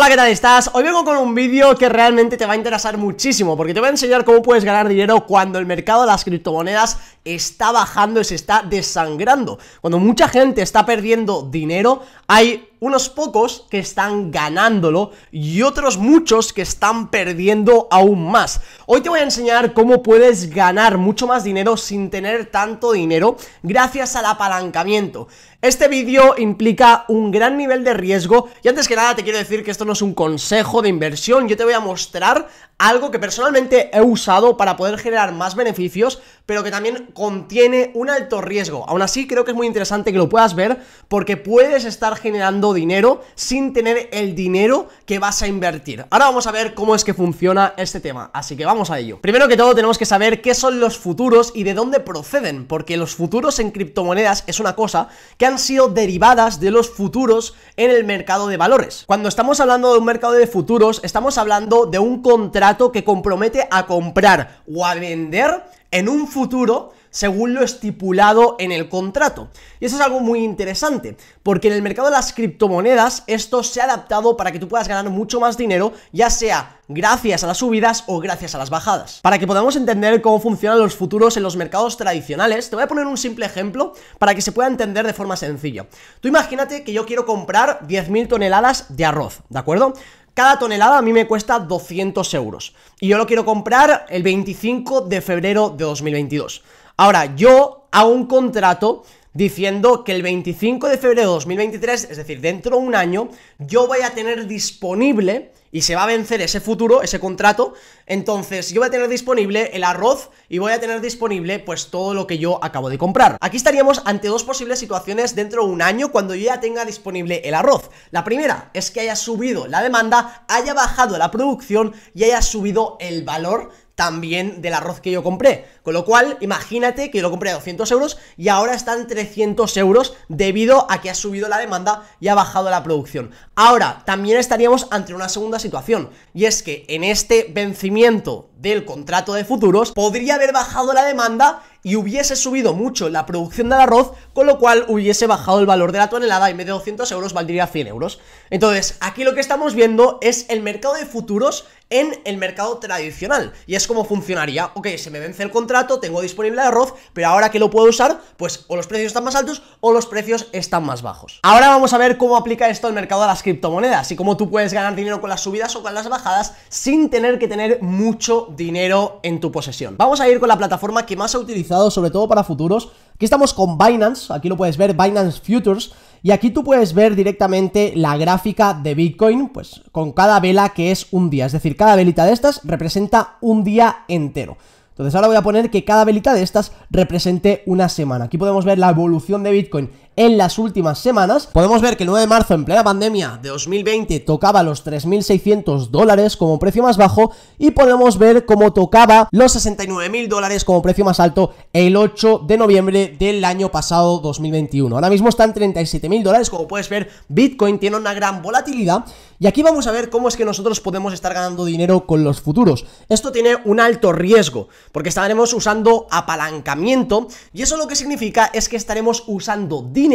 Hola, ¿qué tal estás? Hoy vengo con un vídeo que realmente te va a interesar muchísimo porque te voy a enseñar cómo puedes ganar dinero cuando el mercado de las criptomonedas está bajando y se está desangrando. Cuando mucha gente está perdiendo dinero, hay unos pocos que están ganándolo y otros muchos que están perdiendo aún más. Hoy te voy a enseñar cómo puedes ganar mucho más dinero sin tener tanto dinero gracias al apalancamiento. Este vídeo implica un gran nivel de riesgo y antes que nada te quiero decir que esto no es un consejo de inversión, yo te voy a mostrar algo que personalmente he usado para poder generar más beneficios, pero que también contiene un alto riesgo. Aún así, creo que es muy interesante que lo puedas ver porque puedes estar generando dinero sin tener el dinero que vas a invertir. Ahora vamos a ver cómo es que funciona este tema, así que vamos a ello. Primero que todo, tenemos que saber qué son los futuros y de dónde proceden, porque los futuros en criptomonedas es una cosa que han sido derivadas de los futuros en el mercado de valores. Cuando estamos hablando de un mercado de futuros, estamos hablando de un contrato que compromete a comprar o a vender en un futuro según lo estipulado en el contrato. Y eso es algo muy interesante, porque en el mercado de las criptomonedas esto se ha adaptado para que tú puedas ganar mucho más dinero, ya sea gracias a las subidas o gracias a las bajadas. Para que podamos entender cómo funcionan los futuros en los mercados tradicionales, te voy a poner un simple ejemplo para que se pueda entender de forma sencilla. Tú imagínate que yo quiero comprar 10.000 toneladas de arroz, ¿de acuerdo? Cada tonelada a mí me cuesta 200 euros y yo lo quiero comprar el 25 de febrero de 2022. Ahora, yo hago un contrato diciendo que el 25 de febrero de 2023, es decir, dentro de un año, yo voy a tener disponible y se va a vencer ese futuro, ese contrato, entonces yo voy a tener disponible el arroz y voy a tener disponible pues todo lo que yo acabo de comprar. Aquí estaríamos ante dos posibles situaciones dentro de un año cuando yo ya tenga disponible el arroz. La primera es que haya subido la demanda, haya bajado la producción y haya subido el valor también del arroz que yo compré. Con lo cual, imagínate que yo lo compré a 200 euros y ahora están 300 euros debido a que ha subido la demanda y ha bajado la producción. Ahora, también estaríamos ante una segunda situación y es que en este vencimiento del contrato de futuros podría haber bajado la demanda y hubiese subido mucho la producción del arroz, con lo cual hubiese bajado el valor de la tonelada, en vez de 200 euros valdría 100 euros. Entonces, aquí lo que estamos viendo es el mercado de futuros en el mercado tradicional. Y es como funcionaría. Ok, se me vence el contrato, tengo disponible arroz, pero ahora que lo puedo usar, pues o los precios están más altos o los precios están más bajos. Ahora vamos a ver cómo aplica esto al mercado de las criptomonedas y cómo tú puedes ganar dinero con las subidas o con las bajadas sin tener que tener mucho dinero en tu posesión. Vamos a ir con la plataforma que más ha utilizado, sobre todo para futuros, Aquí estamos con Binance, aquí lo puedes ver, Binance Futures, y aquí tú puedes ver directamente la gráfica de Bitcoin, pues con cada vela que es un día, es decir, cada velita de estas representa un día entero. Entonces ahora voy a poner que cada velita de estas represente una semana. Aquí podemos ver la evolución de Bitcoin en las últimas semanas. Podemos ver que el 9 de marzo, en plena pandemia de 2020, tocaba los 3.600 dólares como precio más bajo y podemos ver cómo tocaba los 69.000 dólares como precio más alto el 8 de noviembre del año pasado 2021. Ahora mismo están 37.000 dólares, como puedes ver, Bitcoin tiene una gran volatilidad y aquí vamos a ver cómo es que nosotros podemos estar ganando dinero con los futuros. Esto tiene un alto riesgo, porque estaremos usando apalancamiento y eso lo que significa es que estaremos usando dinero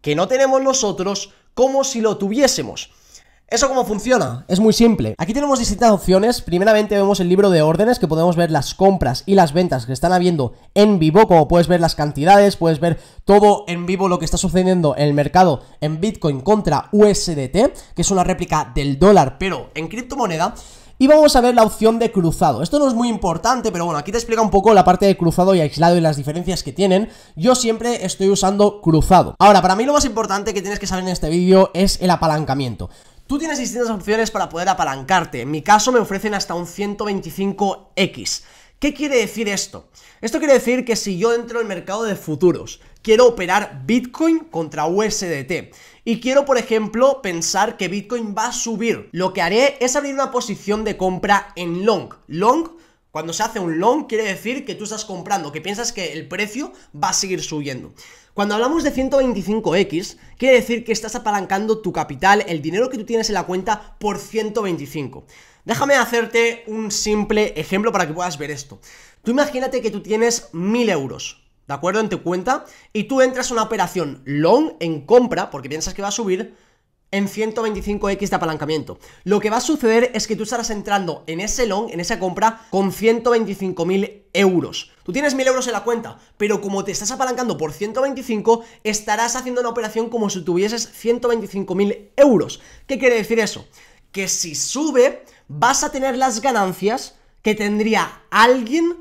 que no tenemos nosotros como si lo tuviésemos. ¿Eso cómo funciona? Es muy simple. Aquí tenemos distintas opciones. Primeramente vemos el libro de órdenes, que podemos ver las compras y las ventas que están habiendo en vivo, como puedes ver las cantidades, puedes ver todo en vivo lo que está sucediendo en el mercado en Bitcoin contra USDT, que es una réplica del dólar, pero en criptomoneda. Y vamos a ver la opción de cruzado. Esto no es muy importante, pero bueno, aquí te explica un poco la parte de cruzado y aislado y las diferencias que tienen. Yo siempre estoy usando cruzado. Ahora, para mí lo más importante que tienes que saber en este vídeo es el apalancamiento. Tú tienes distintas opciones para poder apalancarte. En mi caso me ofrecen hasta un 125X. ¿Qué quiere decir esto? Esto quiere decir que si yo entro el mercado de futuros, quiero operar Bitcoin contra USDT y quiero, por ejemplo, pensar que Bitcoin va a subir. Lo que haré es abrir una posición de compra en long. Long cuando se hace un long quiere decir que tú estás comprando, que piensas que el precio va a seguir subiendo. Cuando hablamos de 125x, quiere decir que estás apalancando tu capital, el dinero que tú tienes en la cuenta, por 125. Déjame hacerte un simple ejemplo para que puedas ver esto. Tú imagínate que tú tienes 1000 euros, ¿de acuerdo? En tu cuenta y tú entras a una operación long en compra porque piensas que va a subir en 125x de apalancamiento. Lo que va a suceder es que tú estarás entrando en ese long, en esa compra, con 125.000 euros. Tú tienes 1.000 euros en la cuenta, pero como te estás apalancando por 125, estarás haciendo una operación como si tuvieses 125.000 euros. ¿Qué quiere decir eso? Que si sube, vas a tener las ganancias que tendría alguien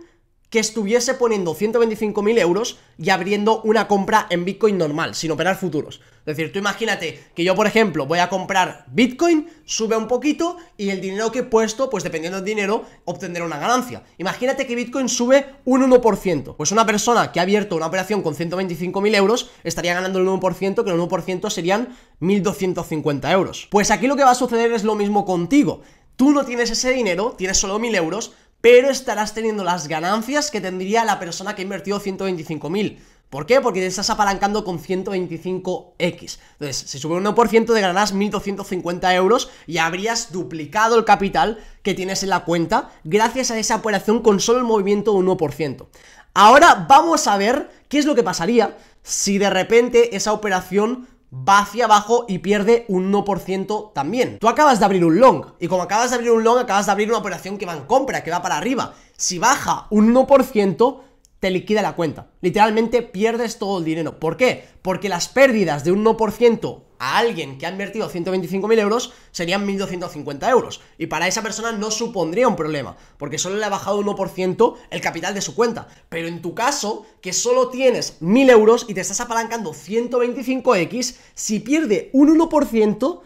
que estuviese poniendo 125.000 euros y abriendo una compra en Bitcoin normal, sin operar futuros. Es decir, tú imagínate que yo, por ejemplo, voy a comprar Bitcoin, sube un poquito y el dinero que he puesto, pues dependiendo del dinero, obtendré una ganancia. Imagínate que Bitcoin sube un 1%. Pues una persona que ha abierto una operación con 125.000 euros estaría ganando el 1%, que el 1% serían 1.250 euros. Pues aquí lo que va a suceder es lo mismo contigo. Tú no tienes ese dinero, tienes solo 1.000 euros, pero estarás teniendo las ganancias que tendría la persona que invirtió 125.000. ¿Por qué? Porque te estás apalancando con 125x. Entonces, si sube un 1% te ganarás 1.250 euros y habrías duplicado el capital que tienes en la cuenta gracias a esa operación con solo el movimiento de 1%. Ahora vamos a ver qué es lo que pasaría si de repente esa operación va hacia abajo y pierde un 1% también. Tú acabas de abrir un long y como acabas de abrir un long, acabas de abrir una operación que va en compra, que va para arriba. Si baja un 1%, te liquida la cuenta. Literalmente pierdes todo el dinero. ¿Por qué? Porque las pérdidas de un 1% a alguien que ha invertido 125.000 euros serían 1.250 euros. Y para esa persona no supondría un problema, porque solo le ha bajado un 1% el capital de su cuenta. Pero en tu caso, que solo tienes 1.000 euros y te estás apalancando 125x, si pierde un 1%,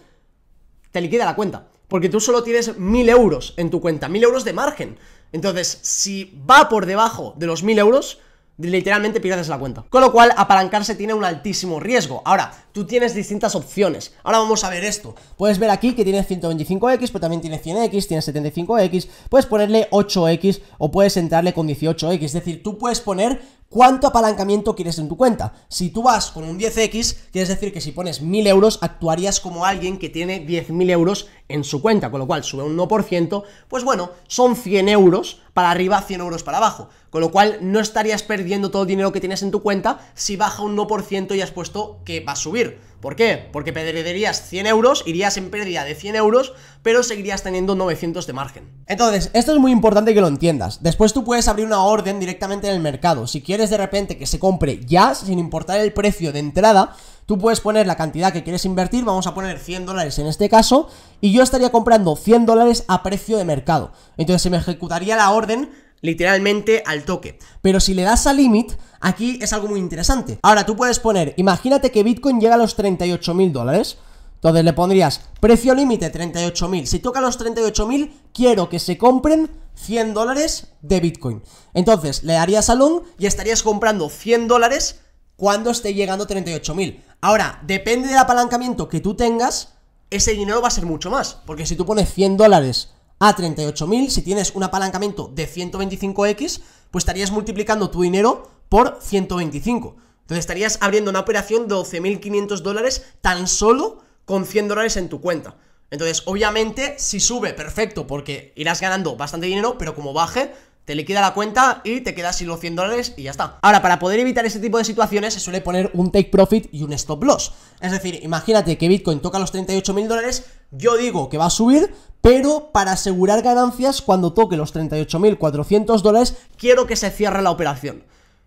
te liquida la cuenta. Porque tú solo tienes 1000 euros en tu cuenta, 1000 euros de margen. Entonces, si va por debajo de los 1000 euros, literalmente pierdes la cuenta. Con lo cual, apalancarse tiene un altísimo riesgo. Ahora, tú tienes distintas opciones. Ahora vamos a ver esto. Puedes ver aquí que tiene 125X, pero también tiene 100X, tiene 75X. Puedes ponerle 8X o puedes entrarle con 18X. Es decir, tú puedes poner cuánto apalancamiento quieres en tu cuenta. Si tú vas con un 10x, quieres decir que si pones 1000 euros, actuarías como alguien que tiene 10.000 euros en su cuenta, con lo cual sube un 1%, pues bueno, son 100 euros para arriba, 100 euros para abajo, con lo cual no estarías perdiendo todo el dinero que tienes en tu cuenta si baja un 1% y has puesto que va a subir. ¿Por qué? Porque perderías 100 euros, irías en pérdida de 100 euros, pero seguirías teniendo 900 de margen. Entonces, esto es muy importante que lo entiendas. Después tú puedes abrir una orden directamente en el mercado. Si quieres de repente que se compre ya, sin importar el precio de entrada, tú puedes poner la cantidad que quieres invertir, vamos a poner 100 dólares en este caso, y yo estaría comprando 100 dólares a precio de mercado. Entonces se me ejecutaría la orden literalmente al toque. Pero si le das a limit, aquí es algo muy interesante. Ahora, tú puedes poner, imagínate que Bitcoin llega a los 38 mil dólares. Entonces le pondrías precio límite 38.000. Si toca los 38.000, quiero que se compren 100 dólares de Bitcoin. Entonces le darías a long y estarías comprando 100 dólares cuando esté llegando 38.000. Ahora, depende del apalancamiento que tú tengas, ese dinero va a ser mucho más. Porque si tú pones 100 dólares a 38.000, si tienes un apalancamiento de 125x, pues estarías multiplicando tu dinero por 125. Entonces estarías abriendo una operación de 12.500 dólares tan solo con 100 dólares en tu cuenta. Entonces, obviamente, si sube, perfecto, porque irás ganando bastante dinero, pero como baje, te liquida la cuenta y te quedas sin los 100 dólares y ya está. Ahora, para poder evitar este tipo de situaciones se suele poner un take profit y un stop loss. Es decir, imagínate que Bitcoin toca los 38.000 dólares, yo digo que va a subir, pero para asegurar ganancias cuando toque los 38.400 dólares, quiero que se cierre la operación.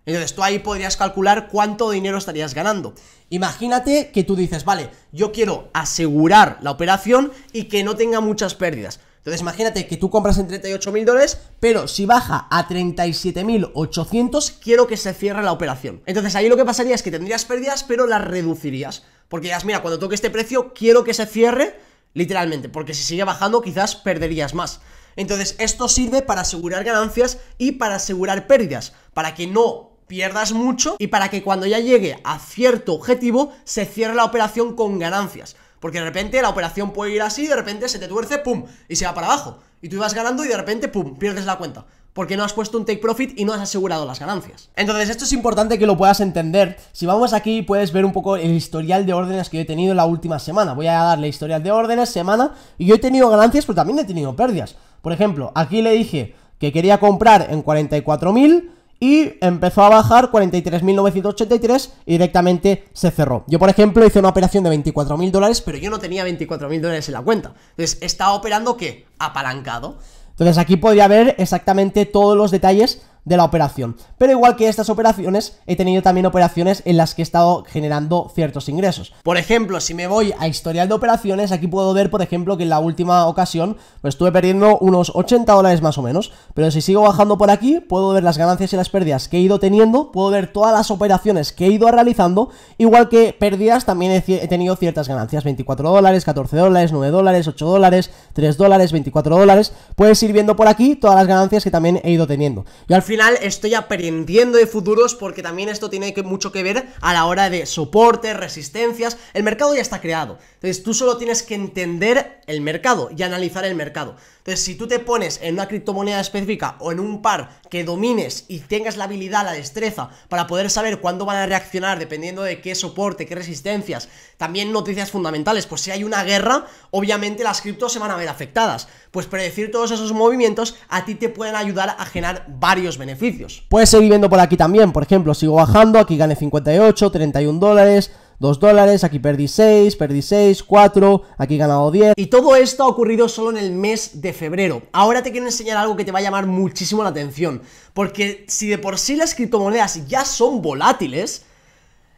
Entonces tú ahí podrías calcular cuánto dinero estarías ganando. Imagínate que tú dices, vale, yo quiero asegurar la operación y que no tenga muchas pérdidas. Entonces imagínate que tú compras en 38 mil dólares, pero si baja a 37.800, quiero que se cierre la operación. Entonces ahí lo que pasaría es que tendrías pérdidas, pero las reducirías. Porque dirías mira, cuando toque este precio, quiero que se cierre literalmente, porque si sigue bajando quizás perderías más. Entonces esto sirve para asegurar ganancias y para asegurar pérdidas, para que no pierdas mucho y para que cuando ya llegue a cierto objetivo se cierre la operación con ganancias. Porque de repente la operación puede ir así, de repente se te tuerce, pum, y se va para abajo. Y tú ibas ganando y de repente, pum, pierdes la cuenta. Porque no has puesto un take profit y no has asegurado las ganancias. Entonces, esto es importante que lo puedas entender. Si vamos aquí, puedes ver un poco el historial de órdenes que yo he tenido la última semana. Voy a darle historial de órdenes, semana. Y yo he tenido ganancias, pero también he tenido pérdidas. Por ejemplo, aquí le dije que quería comprar en 44.000 y empezó a bajar 43.983 y directamente se cerró. Yo, por ejemplo, hice una operación de 24.000 dólares, pero yo no tenía 24.000 dólares en la cuenta. Entonces, estaba operando, ¿qué? Apalancado. Entonces, aquí podría ver exactamente todos los detalles de la operación. Pero igual que estas operaciones, he tenido también operaciones en las que he estado generando ciertos ingresos. Por ejemplo, si me voy a historial de operaciones, aquí puedo ver, por ejemplo, que en la última ocasión pues, estuve perdiendo unos 80 dólares más o menos. Pero si sigo bajando por aquí, puedo ver las ganancias y las pérdidas que he ido teniendo, puedo ver todas las operaciones que he ido realizando, igual que pérdidas también he, tenido ciertas ganancias, 24 dólares, 14 dólares, 9 dólares, 8 dólares, 3 dólares, 24 dólares. Puedes ir viendo por aquí todas las ganancias que también he ido teniendo. Y al final estoy aprendiendo de futuros porque también esto tiene mucho que ver a la hora de soportes, resistencias. El mercado ya está creado. Entonces tú solo tienes que entender el mercado y analizar el mercado. Entonces si tú te pones en una criptomoneda específica o en un par que domines y tengas la habilidad, la destreza para poder saber cuándo van a reaccionar dependiendo de qué soporte, qué resistencias, también noticias fundamentales, pues si hay una guerra, obviamente las criptos se van a ver afectadas. Pues predecir todos esos movimientos a ti te pueden ayudar a generar varios beneficios. Puedes seguir viendo por aquí también, por ejemplo, sigo bajando, aquí gane 58, 31 dólares. 2 dólares, aquí perdí 6, perdí 6, 4, aquí ganado 10. Y todo esto ha ocurrido solo en el mes de febrero. Ahora te quiero enseñar algo que te va a llamar muchísimo la atención, porque si de por sí las criptomonedas ya son volátiles,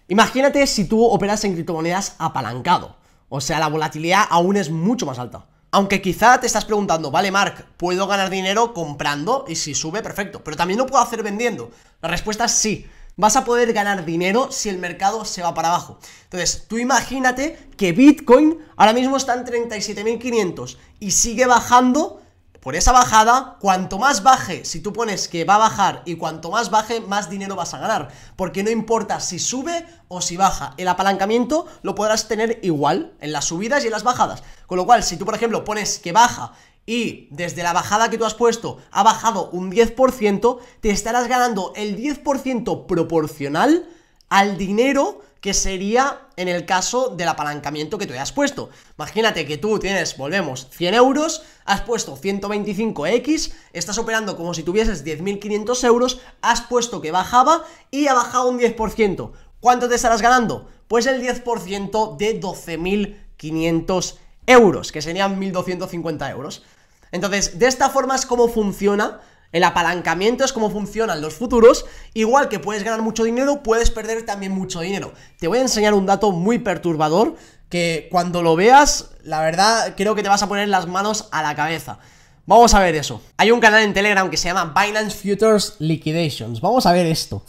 imagínate si tú operas en criptomonedas apalancado. O sea, la volatilidad aún es mucho más alta. Aunque quizá te estás preguntando, vale, Mark, ¿puedo ganar dinero comprando? Y si sube, perfecto. Pero también lo puedo hacer vendiendo. La respuesta es sí vas a poder ganar dinero si el mercado se va para abajo. Entonces, tú imagínate que Bitcoin ahora mismo está en 37.500 y sigue bajando. Por esa bajada, cuanto más baje, si tú pones que va a bajar y cuanto más baje, más dinero vas a ganar. Porque no importa si sube o si baja, el apalancamiento lo podrás tener igual en las subidas y en las bajadas. Con lo cual, si tú, por ejemplo, pones que baja y desde la bajada que tú has puesto ha bajado un 10%, te estarás ganando el 10% proporcional al dinero que sería en el caso del apalancamiento que tú hayas puesto. Imagínate que tú tienes, volvemos, 100 euros, has puesto 125X, estás operando como si tuvieses 10.500 euros, has puesto que bajaba y ha bajado un 10%. ¿Cuánto te estarás ganando? Pues el 10% de 12.500 euros, que serían 1.250 euros. Entonces, de esta forma es como funciona el apalancamiento es como funcionan los futuros. Igual que puedes ganar mucho dinero, puedes perder también mucho dinero. Te voy a enseñar un dato muy perturbador que cuando lo veas, la verdad, creo que te vas a poner las manos a la cabeza. Vamos a ver eso. Hay un canal en Telegram que se llama Binance Futures Liquidations. Vamos a ver esto.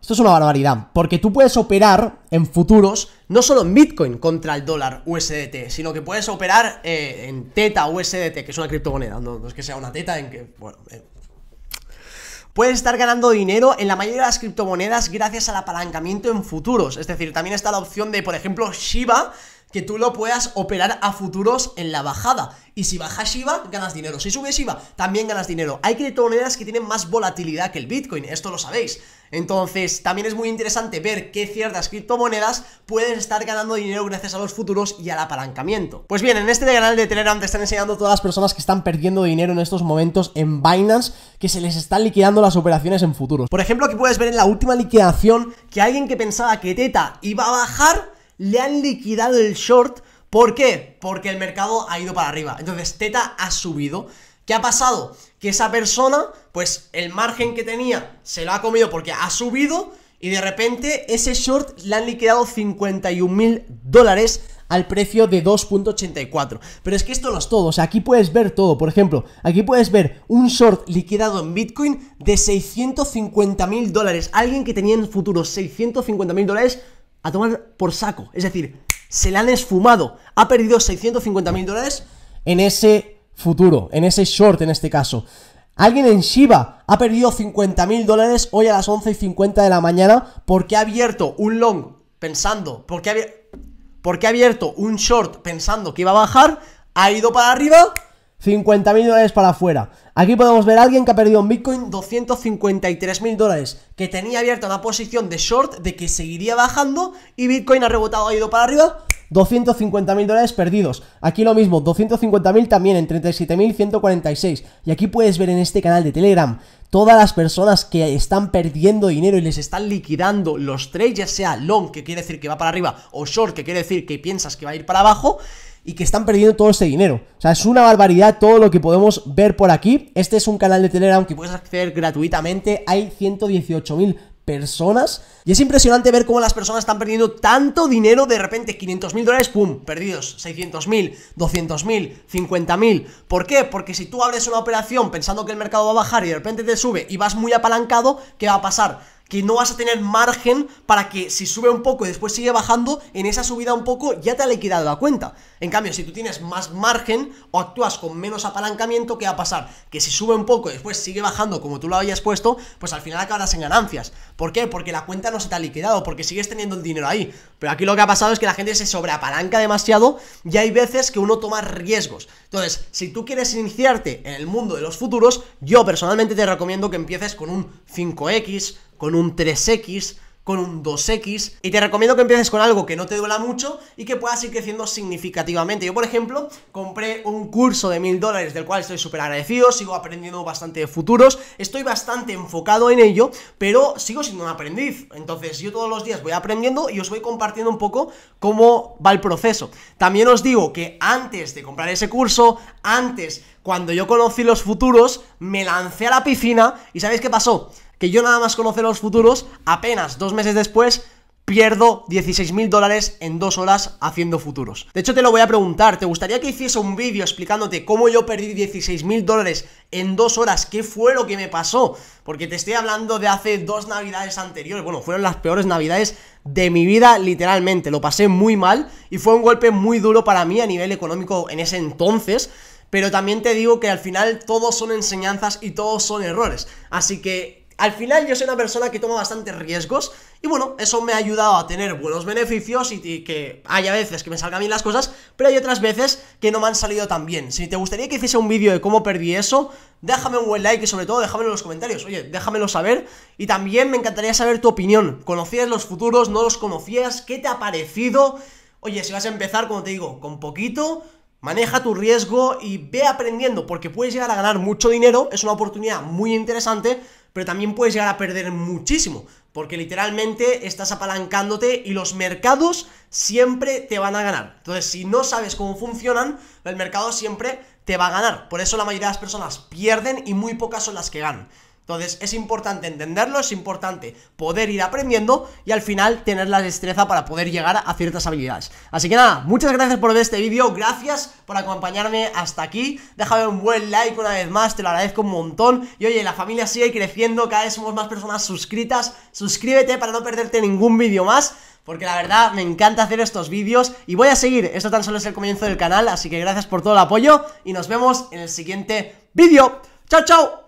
Esto es una barbaridad, porque tú puedes operar en futuros no solo en Bitcoin contra el dólar USDT, sino que puedes operar eh, en Teta USDT, que es una criptomoneda, no, es que sea una Teta en que, bueno, eh. Puedes estar ganando dinero en la mayoría de las criptomonedas gracias al apalancamiento en futuros. Es decir, también está la opción de, por ejemplo, Shiba, que tú lo puedas operar a futuros en la bajada. Y si baja Shiba, ganas dinero. Si sube Shiba, también ganas dinero. Hay criptomonedas que tienen más volatilidad que el Bitcoin, esto lo sabéis. Entonces, también es muy interesante ver qué ciertas criptomonedas pueden estar ganando dinero gracias a los futuros y al apalancamiento. Pues bien, en este canal de Telegram te están enseñando todas las personas que están perdiendo dinero en estos momentos en Binance, que se les están liquidando las operaciones en futuros. Por ejemplo, aquí puedes ver en la última liquidación que alguien que pensaba que Teta iba a bajar le han liquidado el short. ¿Por qué? Porque el mercado ha ido para arriba. Entonces, Teta ha subido. ¿Qué ha pasado? Que esa persona, pues el margen que tenía, se lo ha comido porque ha subido y de repente ese short le han liquidado 51 mil dólares al precio de 2.84. Pero es que esto no es todo, o sea, aquí puedes ver todo. Por ejemplo, aquí puedes ver un short liquidado en Bitcoin de 650 mil dólares. Alguien que tenía en futuro 650 mil dólares a tomar por saco. Es decir, se le han esfumado. Ha perdido 650 mil dólares en ese futuro, en ese short en este caso. Alguien en Shiba ha perdido 50 mil dólares hoy a las 11.50 y de la mañana porque ha abierto un long pensando, porque ha, porque ha abierto un short pensando que iba a bajar, ha ido para arriba, 50 mil dólares para afuera. Aquí podemos ver a alguien que ha perdido en Bitcoin 253 mil dólares, que tenía abierta una posición de short de que seguiría bajando y Bitcoin ha rebotado, ha ido para arriba. 250 mil dólares perdidos. Aquí lo mismo, 250.000 mil también en 37.146. Y aquí puedes ver en este canal de Telegram todas las personas que están perdiendo dinero y les están liquidando los trades, ya sea long, que quiere decir que va para arriba, o short, que quiere decir que piensas que va a ir para abajo y que están perdiendo todo este dinero. O sea, es una barbaridad todo lo que podemos ver por aquí. Este es un canal de Telegram que puedes acceder gratuitamente. Hay 118.000 personas. Y es impresionante ver cómo las personas están perdiendo tanto dinero de repente. 500.000 dólares, ¡pum! Perdidos. 600.000, 200.000, 50.000 ¿Por qué? Porque si tú abres una operación pensando que el mercado va a bajar y de repente te sube y vas muy apalancado, ¿qué va a pasar? que no vas a tener margen para que si sube un poco y después sigue bajando, en esa subida un poco ya te ha liquidado la cuenta. En cambio, si tú tienes más margen o actúas con menos apalancamiento, ¿qué va a pasar? Que si sube un poco y después sigue bajando como tú lo habías puesto, pues al final acabarás en ganancias. ¿Por qué? Porque la cuenta no se te ha liquidado, porque sigues teniendo el dinero ahí. Pero aquí lo que ha pasado es que la gente se sobreapalanca demasiado y hay veces que uno toma riesgos. Entonces, si tú quieres iniciarte en el mundo de los futuros, yo personalmente te recomiendo que empieces con un 5X, con un 3X, con un 2X. Y te recomiendo que empieces con algo que no te duela mucho y que puedas ir creciendo significativamente. Yo, por ejemplo, compré un curso de mil dólares del cual estoy súper agradecido, sigo aprendiendo bastante de futuros, estoy bastante enfocado en ello, pero sigo siendo un aprendiz. Entonces, yo todos los días voy aprendiendo y os voy compartiendo un poco cómo va el proceso. También os digo que antes de comprar ese curso, antes, cuando yo conocí los futuros, me lancé a la piscina y ¿sabéis qué pasó? que yo nada más conocer los futuros, apenas dos meses después, pierdo 16 mil dólares en dos horas haciendo futuros. De hecho, te lo voy a preguntar, ¿te gustaría que hiciese un vídeo explicándote cómo yo perdí 16 mil dólares en dos horas? ¿Qué fue lo que me pasó? Porque te estoy hablando de hace dos navidades anteriores, bueno, fueron las peores navidades de mi vida literalmente, lo pasé muy mal y fue un golpe muy duro para mí a nivel económico en ese entonces. Pero también te digo que al final todos son enseñanzas y todos son errores. Así que al final yo soy una persona que toma bastantes riesgos y bueno, eso me ha ayudado a tener buenos beneficios y, que haya veces que me salgan bien las cosas, pero hay otras veces que no me han salido tan bien. Si te gustaría que hiciese un vídeo de cómo perdí eso, déjame un buen like y sobre todo déjamelo en los comentarios. Oye, déjamelo saber y también me encantaría saber tu opinión. ¿Conocías los futuros? ¿No los conocías? ¿Qué te ha parecido? Oye, si vas a empezar, como te digo, con poquito, Maneja tu riesgo y ve aprendiendo porque puedes llegar a ganar mucho dinero, es una oportunidad muy interesante, pero también puedes llegar a perder muchísimo, porque literalmente estás apalancándote y los mercados siempre te van a ganar. Entonces, si no sabes cómo funcionan, el mercado siempre te va a ganar. Por eso la mayoría de las personas pierden y muy pocas son las que ganan. Entonces es importante entenderlo, es importante poder ir aprendiendo y al final tener la destreza para poder llegar a ciertas habilidades. Así que nada, muchas gracias por ver este vídeo, gracias por acompañarme hasta aquí, déjame un buen like una vez más, te lo agradezco un montón y oye, la familia sigue creciendo, cada vez somos más personas suscritas, suscríbete para no perderte ningún vídeo más. Porque la verdad me encanta hacer estos vídeos y voy a seguir, esto tan solo es el comienzo del canal, así que gracias por todo el apoyo y nos vemos en el siguiente vídeo. ¡Chao, chao!